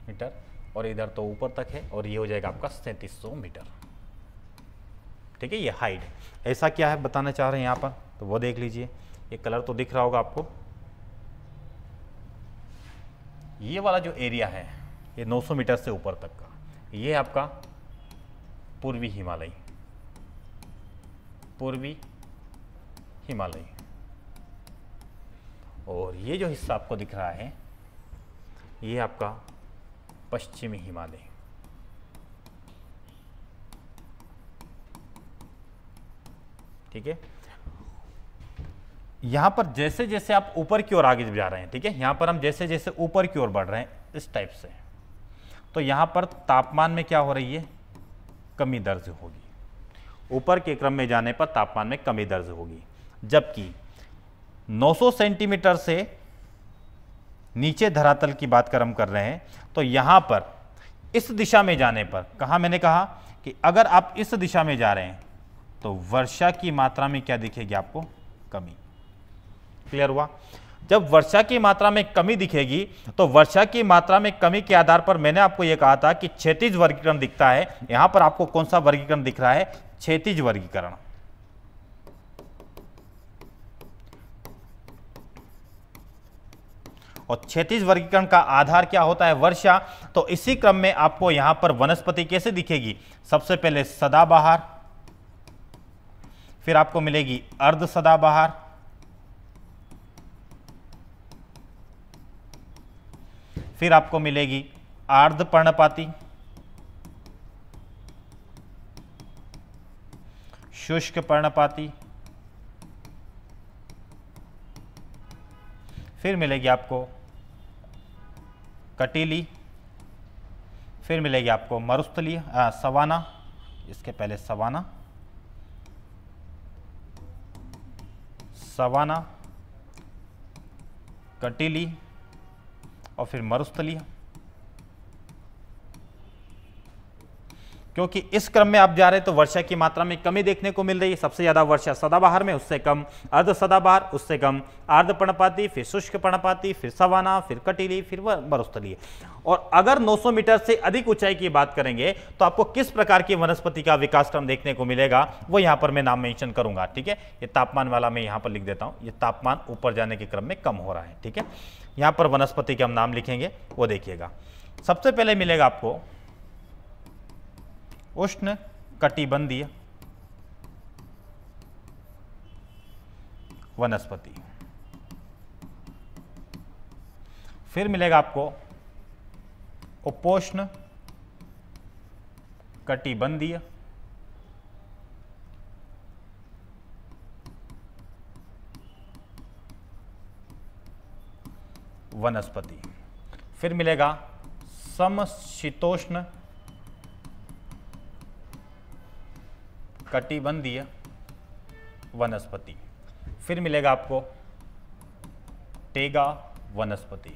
मीटर और इधर तो ऊपर तक है और ये हो जाएगा आपका सैंतीस सौ मीटर ठीक है ये हाइट ऐसा क्या है बताना चाह रहे हैं यहाँ पर तो वो देख लीजिए ये कलर तो दिख रहा होगा आपको ये वाला जो एरिया है ये 900 मीटर से ऊपर तक का ये आपका पूर्वी हिमालय पूर्वी हिमालय और ये जो हिस्सा आपको दिख रहा है ये आपका पश्चिमी हिमालय ठीक है यहां पर जैसे जैसे आप ऊपर की ओर आगे जा रहे हैं ठीक है यहां पर हम जैसे जैसे ऊपर की ओर बढ़ रहे हैं इस टाइप से तो यहां पर तापमान में क्या हो रही है कमी दर्ज होगी ऊपर के क्रम में जाने पर तापमान में कमी दर्ज होगी जबकि 900 सेंटीमीटर से नीचे धरातल की बात कर हम कर रहे हैं तो यहां पर इस दिशा में जाने पर कहा मैंने कहा कि अगर आप इस दिशा में जा रहे हैं तो वर्षा की मात्रा में क्या दिखेगी आपको कमी क्लियर हुआ जब वर्षा की मात्रा में कमी दिखेगी तो वर्षा की मात्रा में कमी के आधार पर मैंने आपको यह कहा था कि क्षेत्रीज वर्गीकरण दिखता है यहां पर आपको कौन सा वर्गीकरण दिख रहा है क्षतिज वर्गीकरण और क्षेत्रीज वर्गीकरण का आधार क्या होता है वर्षा तो इसी क्रम में आपको यहां पर वनस्पति कैसे दिखेगी सबसे पहले सदाबहार फिर आपको मिलेगी अर्ध सदाबहार फिर आपको मिलेगी आर्ध पर्णपाती शुष्क पर्णपाती फिर मिलेगी आपको कटीली फिर मिलेगी आपको मरुस्थली सवाना इसके पहले सवाना सवाना कटीली और फिर मरुस्थली क्योंकि इस क्रम में आप जा रहे हैं तो वर्षा की मात्रा में कमी देखने को मिल रही है सबसे ज़्यादा वर्षा सदाबहार में उससे कम अर्ध सदाबहार उससे कम अर्ध पर्णपाती फिर शुष्क पर्णपाती फिर सवाना फिर कटीली फिर मरुस्थली और अगर 900 मीटर से अधिक ऊंचाई की बात करेंगे तो आपको किस प्रकार की वनस्पति का विकास क्रम देखने को मिलेगा वो यहाँ पर मैं नाम मैंशन करूंगा ठीक है ये तापमान वाला मैं यहाँ पर लिख देता हूँ ये तापमान ऊपर जाने के क्रम में कम हो रहा है ठीक है यहाँ पर वनस्पति के हम नाम लिखेंगे वो देखिएगा सबसे पहले मिलेगा आपको उष्ण कटिबंधीय वनस्पति फिर मिलेगा आपको उपोष्ण कटिबंधीय वनस्पति फिर मिलेगा समशीतोष्ण कटिबंधीय वनस्पति फिर मिलेगा आपको टेगा वनस्पति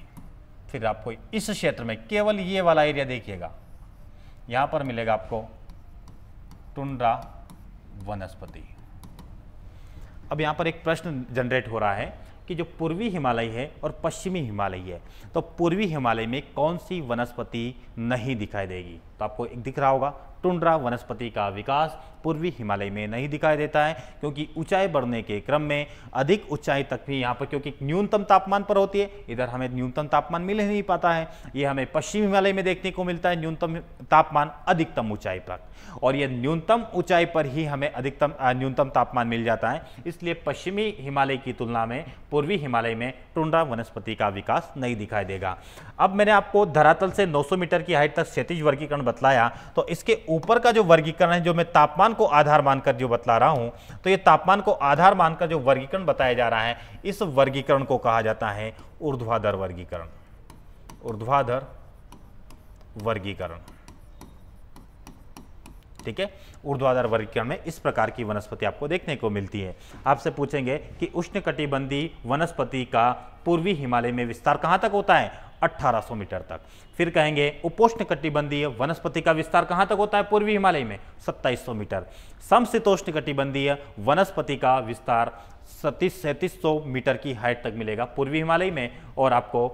फिर आपको इस क्षेत्र में केवल ये वाला एरिया देखिएगा यहां पर मिलेगा आपको टुंड्रा वनस्पति अब यहां पर एक प्रश्न जनरेट हो रहा है कि जो पूर्वी हिमालय है और पश्चिमी हिमालय है तो पूर्वी हिमालय में कौन सी वनस्पति नहीं दिखाई देगी तो आपको एक दिख रहा होगा टुंड्रा वनस्पति का विकास पूर्वी हिमालय में नहीं दिखाई देता है क्योंकि ऊंचाई बढ़ने के क्रम में अधिक ऊंचाई तक भी यहाँ पर क्योंकि न्यूनतम तापमान पर होती है इधर हमें न्यूनतम तापमान मिल ही नहीं पाता है ये हमें पश्चिम हिमालय में देखने को मिलता है न्यूनतम तापमान अधिकतम ऊंचाई पर और यह न्यूनतम ऊंचाई पर ही हमें अधिकतम न्यूनतम तापमान मिल जाता है इसलिए पश्चिमी हिमालय की तुलना में पूर्वी हिमालय में टुंड्रा वनस्पति का विकास नहीं दिखाई देगा अब मैंने आपको धरातल से नौ मीटर की हाइट तक क्षतिज वर्गीकरण बतलाया तो इसके ऊपर का जो वर्गीकरण है जो मैं तापमान को आधार मानकर जो बतला रहा हूं तो ये तापमान को आधार मानकर जो वर्गीकरण बताया जा रहा है इस वर्गीकरण को कहा जाता है ऊर्ध्वाधर वर्गीकरण ऊर्ध्वाधर वर्गीकरण ठीक है ऊर्ध्वाधर वर्गीकरण में इस प्रकार की वनस्पति आपको देखने को मिलती है आपसे पूछेंगे कि उष्ण वनस्पति का पूर्वी हिमालय में विस्तार कहां तक होता है 1800 मीटर तक फिर कहेंगे उपोष्ण कटिबंधीय वनस्पति का विस्तार कहां तक होता है पूर्वी हिमालय में 2700 मीटर समशीतोष्ण कटिबंधीय वनस्पति का विस्तार सतीस सैंतीस मीटर की हाइट तक मिलेगा पूर्वी हिमालय में और आपको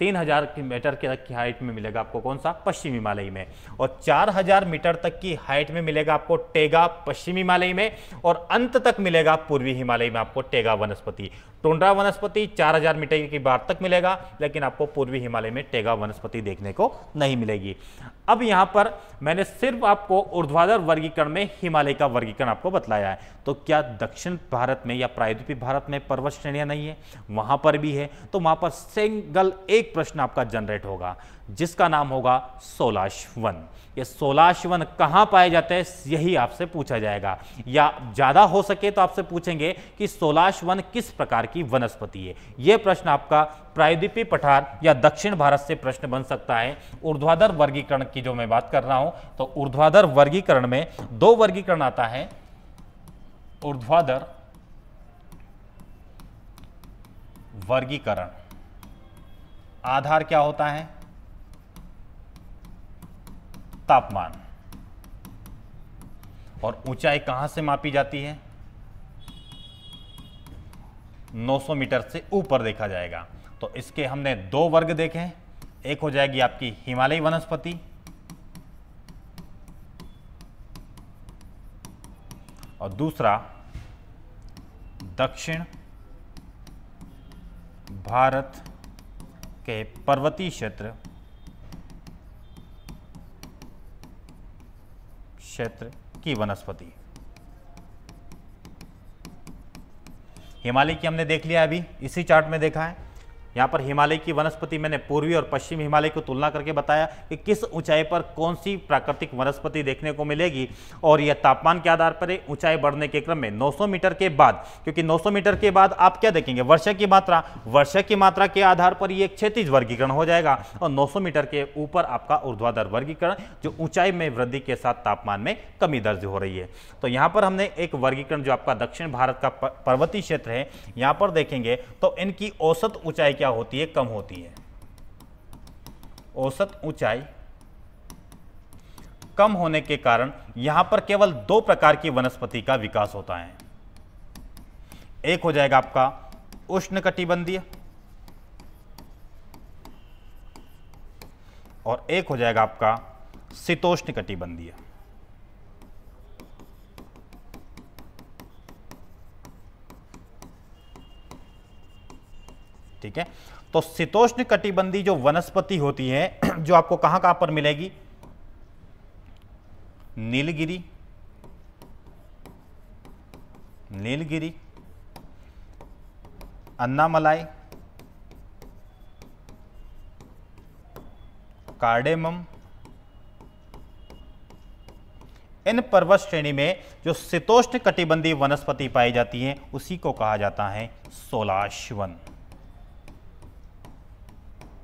तीन हज़ार मीटर के तक की हाइट में मिलेगा आपको कौन सा पश्चिम हिमालय में और चार हज़ार मीटर तक की हाइट में मिलेगा आपको टेगा पश्चिम हिमालय में और अंत तक मिलेगा पूर्वी हिमालय में आपको टेगा वनस्पति टोंड्रा वनस्पति हजार मीटर की बार तक मिलेगा लेकिन आपको पूर्वी हिमालय में टेगा वनस्पति देखने को नहीं मिलेगी अब यहां पर मैंने सिर्फ आपको ऊर्ध्वाधर वर्गीकरण में हिमालय का वर्गीकरण आपको बतलाया है तो क्या दक्षिण भारत में या प्रायद्वीपीय भारत में पर्वत श्रेणियां नहीं है वहां पर भी है तो वहां पर सिंगल एक प्रश्न आपका जनरेट होगा जिसका नाम होगा सोलाशवन ये सोलाशवन कहाँ पाए जाते हैं यही आपसे पूछा जाएगा या ज़्यादा हो सके तो आपसे पूछेंगे कि सोलाशवन किस प्रकार की वनस्पति है यह प्रश्न आपका प्रायद्वीपी पठार या दक्षिण भारत से प्रश्न बन सकता है ऊर्ध्वाधर वर्गीकरण की जो मैं बात कर रहा हूं तो ऊर्ध्वाधर वर्गीकरण में दो वर्गीकरण आता है ऊर्ध्वाधर वर्गीकरण आधार क्या होता है तापमान और ऊंचाई कहां से मापी जाती है 900 मीटर से ऊपर देखा जाएगा तो इसके हमने दो वर्ग देखे एक हो जाएगी आपकी हिमालयी वनस्पति और दूसरा दक्षिण भारत के पर्वतीय क्षेत्र क्षेत्र की वनस्पति हिमालय की हमने देख लिया अभी इसी चार्ट में देखा है यहाँ पर हिमालय की वनस्पति मैंने पूर्वी और पश्चिम हिमालय को तुलना करके बताया कि किस ऊंचाई पर कौन सी प्राकृतिक वनस्पति देखने को मिलेगी और यह तापमान के आधार पर ऊंचाई बढ़ने के क्रम में 900 मीटर के बाद क्योंकि 900 मीटर के बाद आप क्या देखेंगे वर्षा की मात्रा वर्षा की मात्रा के आधार पर यह क्षेत्रीय वर्गीकरण हो जाएगा और नौ मीटर के ऊपर आपका ऊर्ध्वाधर वर्गीकरण जो ऊंचाई में वृद्धि के साथ तापमान में कमी दर्ज हो रही है तो यहाँ पर हमने एक वर्गीकरण जो आपका दक्षिण भारत का पर्वतीय क्षेत्र है यहाँ पर देखेंगे तो इनकी औसत ऊंचाई क्या होती है कम होती है औसत ऊंचाई कम होने के कारण यहां पर केवल दो प्रकार की वनस्पति का विकास होता है एक हो जाएगा आपका उष्ण कटिबंधीय और एक हो जाएगा आपका शीतोष्ण कटिबंधीय ठीक है तो शीतोष्ण कटिबंधी जो वनस्पति होती है जो आपको कहां कहां पर मिलेगी नीलगिरी नीलगिरी अन्नामलाई कार्डेमम इन पर्वत श्रेणी में जो शीतोष्ण कटिबंधी वनस्पति पाई जाती है उसी को कहा जाता है सोलाश वन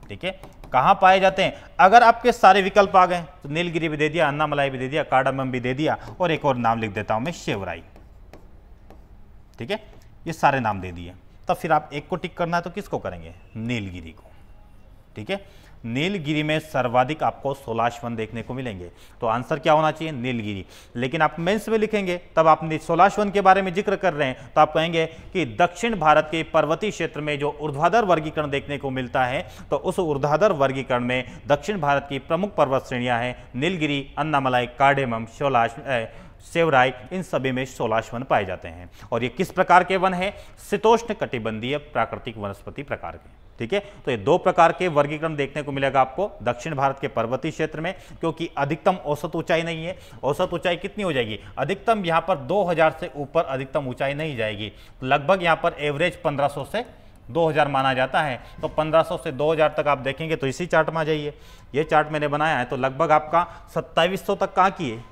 ठीक है कहाँ पाए जाते हैं अगर आपके सारे विकल्प आ गए तो नीलगिरी भी दे दिया अन्नामलाई भी दे दिया कार्डामम भी दे दिया और एक और नाम लिख देता हूँ मैं शेवराई ठीक है ये सारे नाम दे दिए तब तो फिर आप एक को टिक करना है तो किसको करेंगे नीलगिरी को ठीक है नीलगिरी में सर्वाधिक आपको सोलाशवन देखने को मिलेंगे तो आंसर क्या होना चाहिए नीलगिरी लेकिन आप मेंस में लिखेंगे तब आप सोलाशवन के बारे में जिक्र कर रहे हैं तो आप कहेंगे कि दक्षिण भारत के पर्वतीय क्षेत्र में जो ऊर्ध्वाधर वर्गीकरण देखने को मिलता है तो उस ऊर्ध्वाधर वर्गीकरण में दक्षिण भारत की प्रमुख पर्वत श्रेणियाँ हैं नीलगिरी अन्नामलाई कार्डेमम सोलाश सेवराय इन सभी में सोलाश वन पाए जाते हैं और ये किस प्रकार के वन है शीतोष्ण कटिबंधीय प्राकृतिक वनस्पति प्रकार के ठीक है तो ये दो प्रकार के वर्गीकरण देखने को मिलेगा आपको दक्षिण भारत के पर्वतीय क्षेत्र में क्योंकि अधिकतम औसत ऊंचाई नहीं है औसत ऊंचाई कितनी हो जाएगी अधिकतम यहाँ पर 2000 से ऊपर अधिकतम ऊंचाई नहीं जाएगी तो लगभग यहाँ पर एवरेज 1500 से 2000 माना जाता है तो 1500 से 2000 तक आप देखेंगे तो इसी चार्ट में आ जाइए ये चार्ट मैंने बनाया है तो लगभग आपका सत्ताईस तक कहाँ की है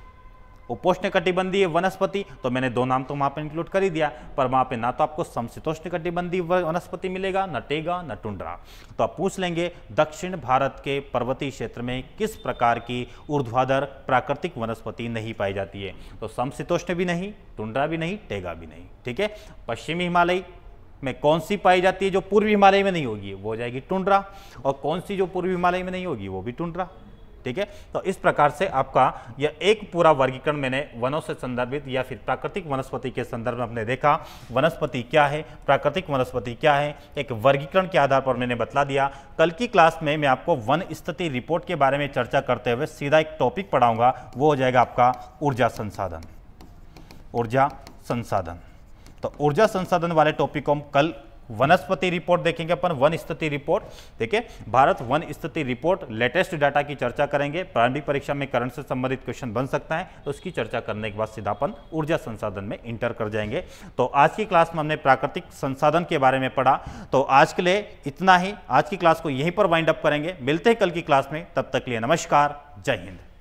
उपोष्ण कटिबंधीय वनस्पति तो मैंने दो नाम तो वहाँ पर इंक्लूड कर ही दिया पर वहाँ पे ना तो आपको समशीतोष्ण कटिबंधीय वनस्पति मिलेगा न टेगा न टुंडरा तो आप पूछ लेंगे दक्षिण भारत के पर्वतीय क्षेत्र में किस प्रकार की ऊर्ध्वाधर प्राकृतिक वनस्पति नहीं पाई जाती है तो समशीतोष्ण भी नहीं टुंडरा भी नहीं टेगा भी नहीं ठीक है पश्चिमी हिमालय में कौन सी पाई जाती है जो पूर्वी हिमालय में नहीं होगी वो हो जाएगी टुंडरा और कौन सी जो पूर्वी हिमालय में नहीं होगी वो भी टुंडरा ठीक है तो इस प्रकार से आपका यह एक पूरा वर्गीकरण मैंने वनों से संदर्भित या फिर प्राकृतिक वनस्पति के संदर्भ में हमने देखा वनस्पति क्या है प्राकृतिक वनस्पति क्या है एक वर्गीकरण के आधार पर मैंने बतला दिया कल की क्लास में मैं आपको वन स्थिति रिपोर्ट के बारे में चर्चा करते हुए सीधा एक टॉपिक पढ़ाऊंगा वो हो जाएगा आपका ऊर्जा संसाधन ऊर्जा संसाधन तो ऊर्जा संसाधन वाले टॉपिक को हम कल वनस्पति रिपोर्ट देखेंगे अपन वन स्थिति रिपोर्ट ठीक है भारत वन स्थिति रिपोर्ट लेटेस्ट डाटा की चर्चा करेंगे प्रारंभिक परीक्षा में करंट से संबंधित क्वेश्चन बन सकता है तो उसकी चर्चा करने के बाद सीधा अपन ऊर्जा संसाधन में इंटर कर जाएंगे तो आज की क्लास में हमने प्राकृतिक संसाधन के बारे में पढ़ा तो आज के लिए इतना ही आज की क्लास को यहीं पर वाइंड अप करेंगे मिलते हैं कल की क्लास में तब तक लिए नमस्कार जय हिंद